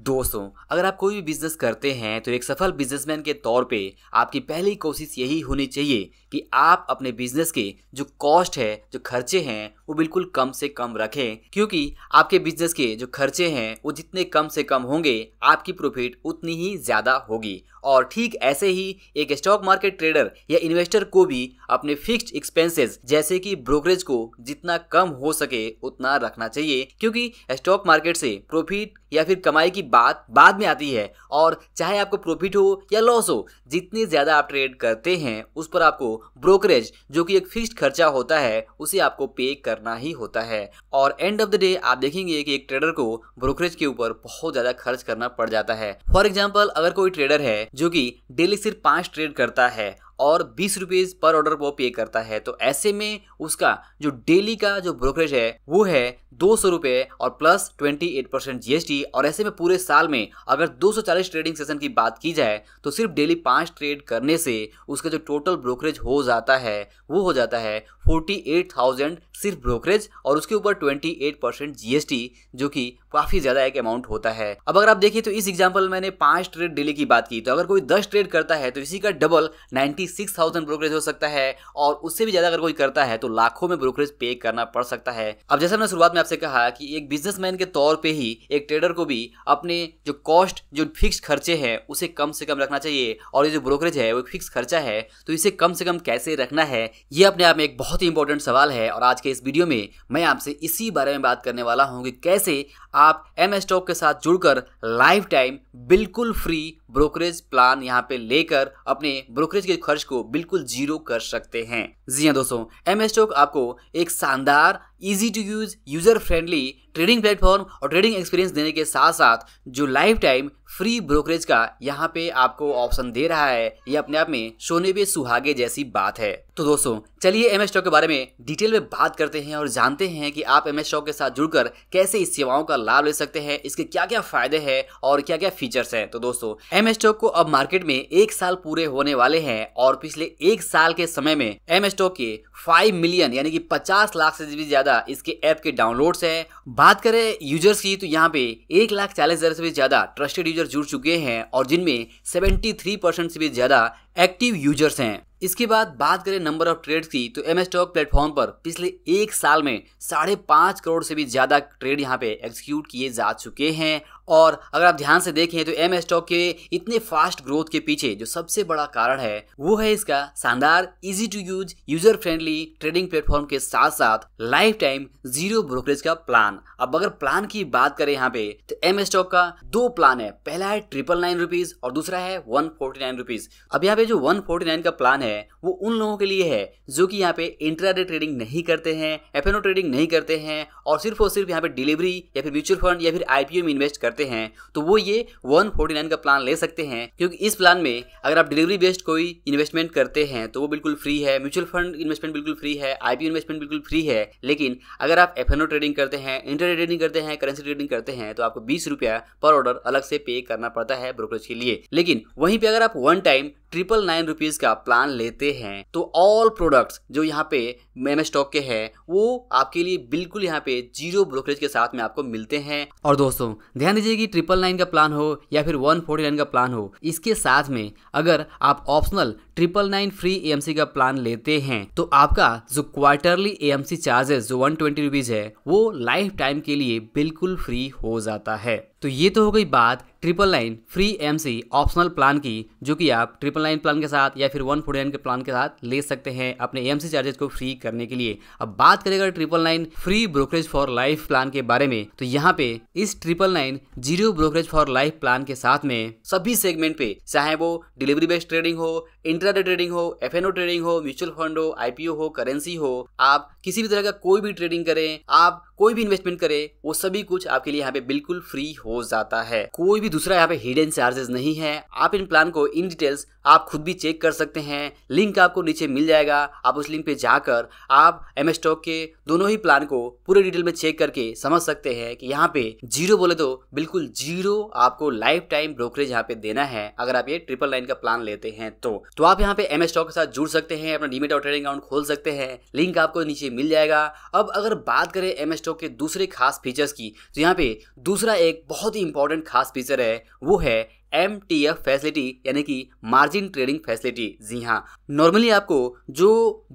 दोस्तों अगर आप कोई भी बिजनेस करते हैं तो एक सफल बिजनेसमैन के तौर पे आपकी पहली कोशिश यही होनी चाहिए कि आप अपने बिजनेस के जो कॉस्ट है जो खर्चे हैं वो बिल्कुल कम से कम रखें क्योंकि आपके बिजनेस के जो खर्चे हैं वो जितने कम से कम होंगे आपकी प्रॉफिट उतनी ही ज़्यादा होगी और ठीक ऐसे ही एक स्टॉक मार्केट ट्रेडर या इन्वेस्टर को भी अपने फिक्स्ड एक्सपेंसेस जैसे कि ब्रोकरेज को जितना कम हो सके उतना रखना चाहिए क्योंकि स्टॉक मार्केट से प्रॉफिट या फिर कमाई की की बात बाद में आती है और चाहे आपको प्रॉफिट हो या लॉस हो जितनी ज़्यादा आप ट्रेड करते हैं उस पर आपको ब्रोकरेज जो कि एक फिक्स्ड खर्चा होता है उसे आपको पे करना ही होता है और एंड ऑफ द डे आप देखेंगे कि एक ट्रेडर को ब्रोकरेज के ऊपर बहुत ज़्यादा खर्च करना पड़ जाता है फॉर एग्जाम्पल अगर कोई ट्रेडर है जो कि डेली सिर्फ पाँच ट्रेड करता है और बीस रुपीज़ पर ऑर्डर वो पे करता है तो ऐसे में उसका जो डेली का जो ब्रोकरेज है वो है दो सौ रुपये और plus twenty eight percent GST और ऐसे में पूरे साल में अगर दो सौ चालीस ट्रेडिंग सेशन की बात की जाए तो सिर्फ डेली पांच ट्रेड करने से उसका जो टोटल ब्रोकरेज हो जाता है वो हो जाता है फोर्टी एट थाउजेंड सिर्फ ब्रोकरेज और उसके ऊपर ट्वेंटी एट परसेंट जीएसटी जो कि काफ़ी ज़्यादा एक अमाउंट होता है अब अगर आप देखिए तो इस एग्जाम्पल मैंने पांच ट्रेड डेली की बात की तो अगर कोई दस ट्रेड करता है तो इसी का double ninety six thousand brokerage हो सकता है और उससे भी ज्यादा अगर कोई करता है तो लाखों में ब्रोकरेज पे करना पड़ सकता है अब जैसे मैंने शुरुआत में आपसे कहा कि एक बिजनेसमैन के तौर पे ही एक ट्रेडर को भी अपने जो कॉस्ट जो फिक्स खर्चे हैं उसे कम से कम रखना चाहिए और ये जो ब्रोकरेज है वो फिक्स खर्चा है तो इसे कम से कम कैसे रखना है ये अपने आप में एक बहुत ही इंपॉर्टेंट सवाल है और आज के इस वीडियो में मैं आपसे इसी बारे में बात करने वाला हूँ कि कैसे आप एम स्टॉक के साथ जुड़कर लाइफ टाइम बिल्कुल फ्री ब्रोकरेज प्लान यहाँ पे लेकर अपने ब्रोकरेज के खर्च को बिल्कुल जीरो कर सकते हैं जी हाँ दोस्तों एम स्टॉक आपको एक शानदार easy to use user friendly trading platform और ट्रेडिंग एक्सपीरियंस देने के साथ साथ जो लाइफ टाइम फ्री ब्रोकरेज का यहाँ पे आपको ऑप्शन दे रहा है ये अपने आप में सोने पे सुहागे जैसी बात है तो दोस्तों चलिए एम एस स्टॉक के बारे में डिटेल में बात करते हैं और जानते हैं कि आप एम एस स्टॉक के साथ जुड़कर कैसे इस सेवाओं का लाभ ले सकते हैं इसके क्या क्या फायदे हैं और क्या क्या फीचर्स हैं तो दोस्तों एम एस स्टॉक को अब मार्केट में एक साल पूरे होने वाले हैं और पिछले एक साल के समय में एम एस स्टॉक के फाइव मिलियन यानी कि पचास लाख से भी ज्यादा ज़्यादा इसके ऐप के डाउनलोड है बात करें यूजर्स की तो यहाँ पे एक लाख चालीस हज़ार से भी ज़्यादा ट्रस्टेड यूजर जुड़ चुके हैं और जिनमें सेवेंटी थ्री परसेंट से भी ज़्यादा एक्टिव यूजर्स हैं इसके बाद बात करें नंबर ऑफ ट्रेड की तो एम स्टॉक प्लेटफॉर्म पर पिछले एक साल में साढ़े पांच करोड़ से भी ज़्यादा ट्रेड यहाँ पे एग्जीक्यूट किए जा चुके हैं और अगर आप ध्यान से देखें तो एम स्टॉक के इतने फास्ट ग्रोथ के पीछे जो सबसे बड़ा कारण है वो है इसका शानदार easy to use user friendly trading platform के साथ साथ लाइफ टाइम जीरो ब्रोकरेज का प्लान अब अगर प्लान की बात करें यहाँ पे तो एम स्टॉक का दो प्लान है पहला है ट्रिपल नाइन रुपीज और दूसरा है वन फोर्टी नाइन रुपीज अब यहाँ पे जो वन फोर्टी नाइन का प्लान है वो उन लोगों के लिए है जो कि यहाँ पे इंट्राडे ट्रेडिंग नहीं करते हैं एफ ट्रेडिंग नहीं करते हैं और सिर्फ और सिर्फ यहाँ पे डिलीवरी या फिर म्यूचुअल फंड या फिर आईपीओ में इन्वेस्ट करते करते हैं तो वो ये 149 का प्लान ले सकते हैं क्योंकि इस प्लान में अगर आप डिलीवरी बेस्ड कोई इन्वेस्टमेंट करते हैं तो वो बिल्कुल फ्री है म्यूचुअल फंड इन्वेस्टमेंट बिल्कुल फ्री है आईपीओ इन्वेस्टमेंट बिल्कुल फ्री है लेकिन अगर आप एफ ट्रेडिंग करते हैं इंटर ट्रेडिंग करते हैं करेंसी ट्रेडिंग करते हैं तो आपको बीस पर ऑर्डर अलग से पे करना पड़ता है ब्रोकरेज के लिए लेकिन वहीं पर अगर आप one time triple nine rupees का प्लान लेते हैं तो ऑल प्रोडक्ट्स जो यहाँ पे मेम स्टॉक के हैं वो आपके लिए बिल्कुल यहाँ पे जीरो ब्रोकरेज के साथ में आपको मिलते हैं और दोस्तों ध्यान दीजिए कि ट्रिपल नाइन का प्लान हो या फिर वन फोर्टी नाइन का प्लान हो इसके साथ में अगर आप optional triple nine free A का प्लान लेते हैं तो आपका जो क्वार्टरली ए चार्जेस जो वन ट्वेंटी है वो लाइफ टाइम के लिए बिल्कुल फ्री हो जाता है तो ये तो हो गई बात triple nine free M C optional plan की जो कि आप ट्रिपल नाइन प्लान के साथ या फिर वन फोर्टी नाइन के प्लान के साथ ले सकते हैं अपने एम सी चार्जेस को फ्री करने के लिए अब बात करें अगर triple nine free brokerage for life plan के बारे में तो यहाँ पे इस triple nine zero brokerage for life plan के साथ में सभी सेगमेंट पे चाहे वो डिलीवरी बेस्ड ट्रेडिंग हो इंटरनेट ट्रेडिंग हो एफ ट्रेडिंग हो म्यूचुअल फंड हो आईपीओ हो करेंसी हो आप किसी भी तरह का कोई भी ट्रेडिंग करें आप कोई भी इन्वेस्टमेंट करे वो सभी कुछ आपके लिए यहाँ पे बिल्कुल फ्री हो जाता है कोई भी दूसरा यहाँ पे हिडन चार्जेस नहीं है आप इन प्लान को इन डिटेल्स आप खुद भी चेक कर सकते हैं लिंक आपको नीचे मिल जाएगा आप उस लिंक पे जाकर आप एम स्टॉक के दोनों ही प्लान को पूरे डिटेल में चेक करके समझ सकते हैं कि यहाँ पे जीरो बोले तो बिल्कुल जीरो आपको लाइफ टाइम ब्रोकरेज यहाँ पे देना है अगर आप ये ट्रिपल लाइन का प्लान लेते हैं तो तो आप यहाँ पे एम स्टॉक के साथ जुड़ सकते हैं अपना डिमेट और ट्रेडिंग अकाउंट खोल सकते हैं लिंक आपको नीचे मिल जाएगा अब अगर बात करें एम स्टॉक शो के दूसरे खास फीचर्स की तो यहाँ पे दूसरा एक बहुत ही इंपॉर्टेंट खास फीचर है वो है एम टी एफ फैसिलिटी यानी कि मार्जिन ट्रेडिंग फैसिलिटी जी हाँ नॉर्मली आपको जो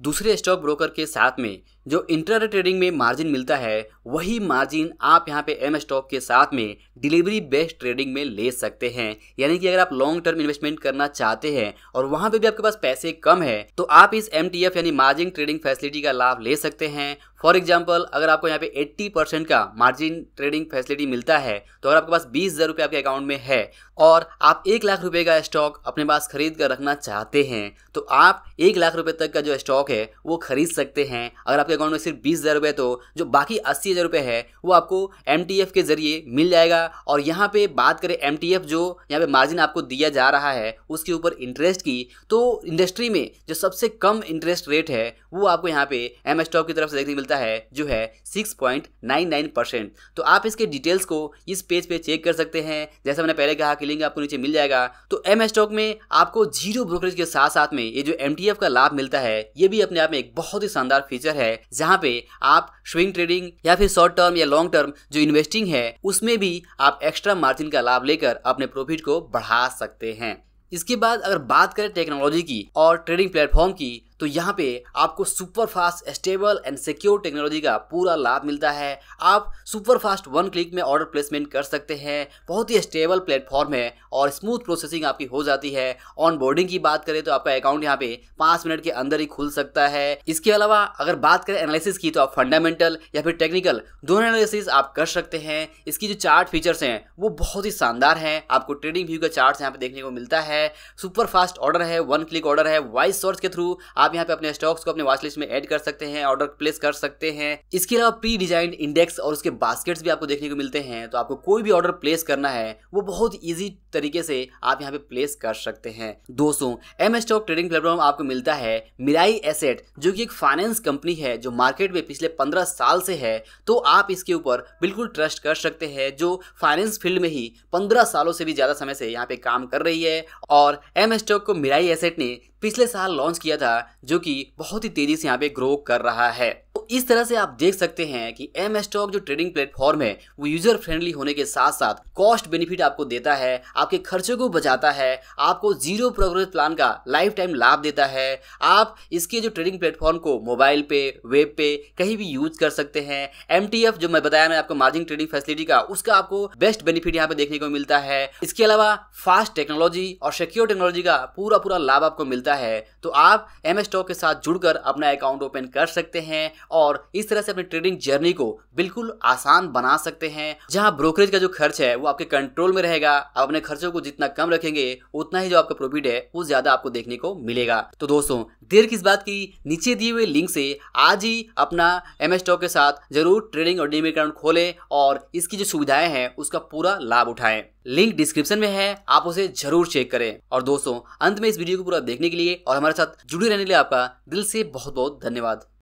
दूसरे स्टॉक ब्रोकर के साथ में जो इंटर ट्रेडिंग में मार्जिन मिलता है वही मार्जिन आप यहाँ पे एम स्टॉक के साथ में डिलीवरी बेस्ड ट्रेडिंग में ले सकते हैं यानी कि अगर आप लॉन्ग टर्म इन्वेस्टमेंट करना चाहते हैं और वहाँ पे भी आपके पास पैसे कम है तो आप इस एम यानी मार्जिन ट्रेडिंग फैसिलिटी का लाभ ले सकते हैं फॉर एग्जाम्पल अगर आपको यहाँ पे 80 परसेंट का मार्जिन ट्रेडिंग फैसिलिटी मिलता है तो अगर आपके पास बीस हज़ार रुपये आपके अकाउंट में है और आप एक लाख रुपए का स्टॉक अपने पास खरीद कर रखना चाहते हैं तो आप एक लाख रुपए तक का जो स्टॉक है वो खरीद सकते हैं अगर आपके अकाउंट में सिर्फ बीस हज़ार रुपये तो जो बाकी अस्सी हज़ार रुपये है वो आपको एम के ज़रिए मिल जाएगा और यहाँ पे बात करें एम जो यहाँ पे मार्जिन आपको दिया जा रहा है उसके ऊपर इंटरेस्ट की तो इंडस्ट्री में जो सबसे कम इंटरेस्ट रेट है वो आपको यहाँ पे एम स्टॉक की तरफ से देखने मिलता है जो है six point nine nine percent तो आप इसके डिटेल्स को इस पेज पे चेक कर सकते हैं जैसा मैंने पहले कहा कि लिंक आपको नीचे मिल जाएगा तो एम स्टॉक में आपको जीरो ब्रोकरेज के साथ साथ में ये जो एम का लाभ मिलता है ये भी अपने आप में एक बहुत ही शानदार फीचर है जहाँ पे आप स्विंग ट्रेडिंग या फिर शॉर्ट टर्म या लॉन्ग टर्म जो इन्वेस्टिंग है उसमें भी आप एक्स्ट्रा मार्जिन का लाभ लेकर अपने प्रॉफिट को बढ़ा सकते हैं इसके बाद अगर बात करें टेक्नोलॉजी की और ट्रेडिंग प्लेटफॉर्म की तो यहाँ पे आपको super fast stable and secure technology का पूरा लाभ मिलता है आप सुपर फास्ट वन क्लिक में ऑर्डर प्लेसमेंट कर सकते हैं बहुत ही स्टेबल प्लेटफॉर्म है और स्मूथ प्रोसेसिंग आपकी हो जाती है ऑन बोर्डिंग की बात करें तो आपका अकाउंट यहाँ पे पाँच मिनट के अंदर ही खुल सकता है इसके अलावा अगर बात करें एनालिसिस की तो आप फंडामेंटल या फिर टेक्निकल दोनों एनालिसिस आप कर सकते हैं इसकी जो चार्ट फीचर्स हैं वो बहुत ही शानदार हैं आपको ट्रेडिंग व्यू का चार्ट यहाँ पे देखने को मिलता है सुपर फास्ट ऑर्डर है वन क्लिक ऑर्डर है वॉइस सर्च के थ्रू आप आप यहाँ पे अपने स्टॉक्स को अपने वॉच लिस्ट में ऐड कर सकते हैं ऑर्डर प्लेस कर सकते हैं इसके अलावा प्री डिजाइन इंडेक्स और उसके बास्केट्स भी आपको देखने को मिलते हैं तो आपको कोई भी ऑर्डर प्लेस करना है वो बहुत ईजी तरीके से आप यहाँ पे प्लेस कर सकते हैं दोस्तों एम स्टॉक ट्रेडिंग प्लेटफॉर्म आपको मिलता है मिराई एसेट जो कि एक फाइनेंस कंपनी है जो मार्केट में पिछले पंद्रह साल से है तो आप इसके ऊपर बिल्कुल ट्रस्ट कर सकते हैं जो फाइनेंस फील्ड में ही पंद्रह सालों से भी ज़्यादा समय से यहाँ पे काम कर रही है और एम स्टॉक को मिराई एसेट ने पिछले साल लॉन्च किया था जो कि बहुत ही तेजी से यहाँ पे ग्रो कर रहा है इस तरह से आप देख सकते हैं कि एम स्टॉक जो ट्रेडिंग प्लेटफॉर्म है वो यूजर फ्रेंडली होने के साथ साथ कॉस्ट बेनिफिट आपको देता है आपके खर्चों को बचाता है आपको जीरो प्रोग्रेस प्लान का लाइफ टाइम लाभ देता है आप इसके जो ट्रेडिंग प्लेटफॉर्म को मोबाइल पे वेब पे कहीं भी यूज कर सकते हैं एम जो मैं बताया मैं आपको मार्जिन ट्रेडिंग फैसिलिटी का उसका आपको बेस्ट बेनिफिट यहाँ पे देखने को मिलता है इसके अलावा फास्ट टेक्नोलॉजी और सिक्योर टेक्नोलॉजी का पूरा पूरा लाभ आपको मिलता है तो आप एम स्टॉक के साथ जुड़कर अपना अकाउंट ओपन कर सकते हैं और और इस तरह से अपनी ट्रेडिंग जर्नी को बिल्कुल आसान बना सकते हैं जहां ब्रोकरेज का जो खर्च है वो आपके कंट्रोल में रहेगा आप अपने खर्चों को जितना कम रखेंगे उतना ही जो आपका प्रॉफिट है वो ज्यादा आपको देखने को मिलेगा तो दोस्तों देर किस बात की नीचे दिए हुए लिंक से आज ही अपना एम स्टॉक के साथ जरूर ट्रेडिंग और डीमेट अकाउंट खोले और इसकी जो सुविधाएं हैं उसका पूरा लाभ उठाएं लिंक डिस्क्रिप्शन में है आप उसे जरूर चेक करें और दोस्तों अंत में इस वीडियो को पूरा देखने के लिए और हमारे साथ जुड़े रहने के लिए आपका दिल से बहुत बहुत धन्यवाद